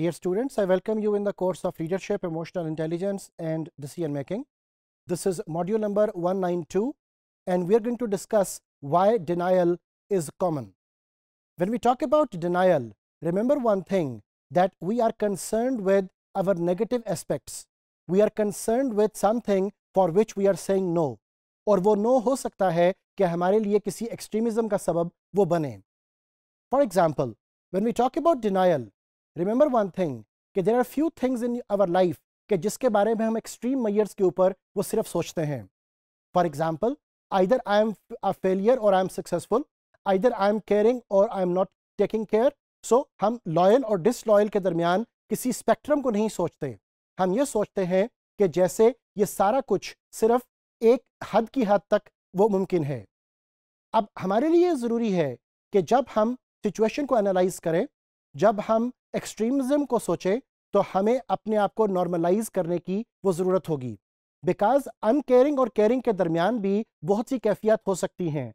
Dear students, I welcome you in the course of Leadership, Emotional Intelligence and Decision Making. This is module number 192 and we are going to discuss why denial is common. When we talk about denial, remember one thing that we are concerned with our negative aspects. We are concerned with something for which we are saying no. Or वो no हो सकता है कि हमारे लिए किसी extremism का सबब वो बने. For example, when we talk about denial, remember one thing कि there are few things in our life कि जिसके बारे में हम एक्सट्रीम मैयर्स के ऊपर वो सिर्फ सोचते हैं for example either I am a failure और I am successful either I am caring और I am not taking care so हम लॉयल और डिसलॉयल के दरमियान किसी स्पेक्ट्रम को नहीं सोचते हम ये सोचते हैं कि जैसे ये सारा कुछ सिर्फ एक हद की हद तक वो मुमकिन है अब हमारे लिए ज़रूरी है कि जब हम सिचुएशन को एनालाइज करें जब हम एक्सट्रीमिज्म को सोचे तो हमें अपने आप को नॉर्मलाइज करने की वो ज़रूरत होगी बिकॉज अनकेयरिंग और केयरिंग के दरमियान भी बहुत सी कैफियत हो सकती हैं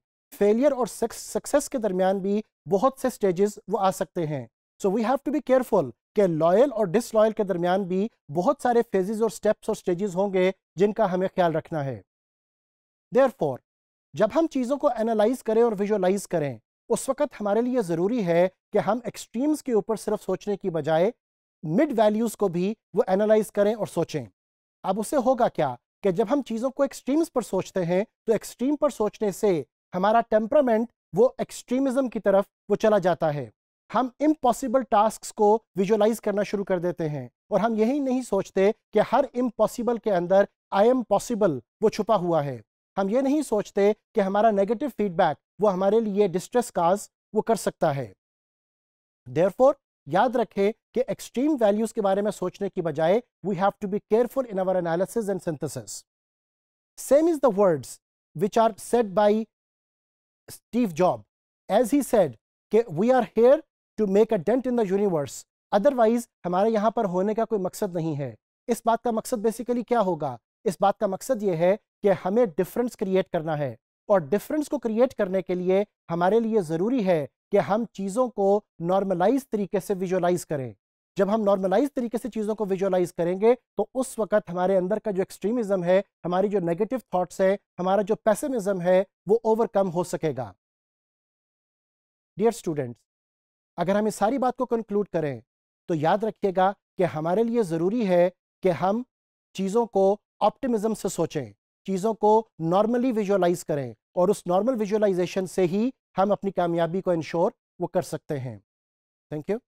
फेलियर और सक्सेस के दरमियान भी बहुत से स्टेजेस वो आ सकते हैं so we have to be careful के लॉयल और डिसलॉयल के दरमियान भी बहुत सारे फेजेस और स्टेप्स और स्टेजेस होंगे जिनका हमें ख्याल रखना है देयर जब हम चीज़ों को एनालाइज करें और विजुअलाइज करें उस वक्त हमारे लिए ज़रूरी है कि हम एक्सट्रीम्स के ऊपर सिर्फ सोचने की बजाय मिड वैल्यूज़ को भी वो एनालाइज़ करें और सोचें अब उसे होगा क्या कि जब हम चीज़ों को एक्सट्रीम्स पर सोचते हैं तो एक्सट्रीम पर सोचने से हमारा टेम्परामेंट वो एक्सट्रीमिज्म की तरफ वो चला जाता है हम इम्पॉसिबल टास्क को विजुअलाइज करना शुरू कर देते हैं और हम यही नहीं सोचते कि हर इम्पॉसिबल के अंदर आई एम पॉसिबल वो छुपा हुआ है हम ये नहीं सोचते कि हमारा नेगेटिव फीडबैक वो हमारे लिए डिस्ट्रेस काज वो कर सकता है देयरफॉर याद रखें कि एक्सट्रीम वैल्यूज के बारे में सोचने की बजाय we have to be careful in our analysis and synthesis same is the words which are said by Steve Job as he said कि we are here to make a dent in the universe otherwise हमारे यहाँ पर होने का कोई मकसद नहीं है इस बात का मकसद बेसिकली क्या होगा इस बात का मकसद ये है कि हमें डिफरेंस क्रिएट करना है और डिफरेंस को क्रिएट करने के लिए हमारे लिए ज़रूरी है कि हम चीज़ों को नॉर्मलाइज तरीके से विजुअलाइज करें जब हम नॉर्मलाइज तरीके से चीज़ों को विजुअलाइज करेंगे तो उस वक्त हमारे अंदर का जो एक्सट्रीमिज्म है हमारी जो नेगेटिव थॉट्स है हमारा जो पैसमिज्म है वो ओवरकम हो सकेगा डियर स्टूडेंट्स अगर हम इस सारी बात को कंक्लूड करें तो याद रखिएगा कि हमारे लिए ज़रूरी है कि हम चीज़ों को ऑप्टिमिज्म से सोचें चीज़ों को नॉर्मली विजुअलाइज करें और उस नॉर्मल विजुअलाइजेशन से ही हम अपनी कामयाबी को इंश्योर वो कर सकते हैं थैंक यू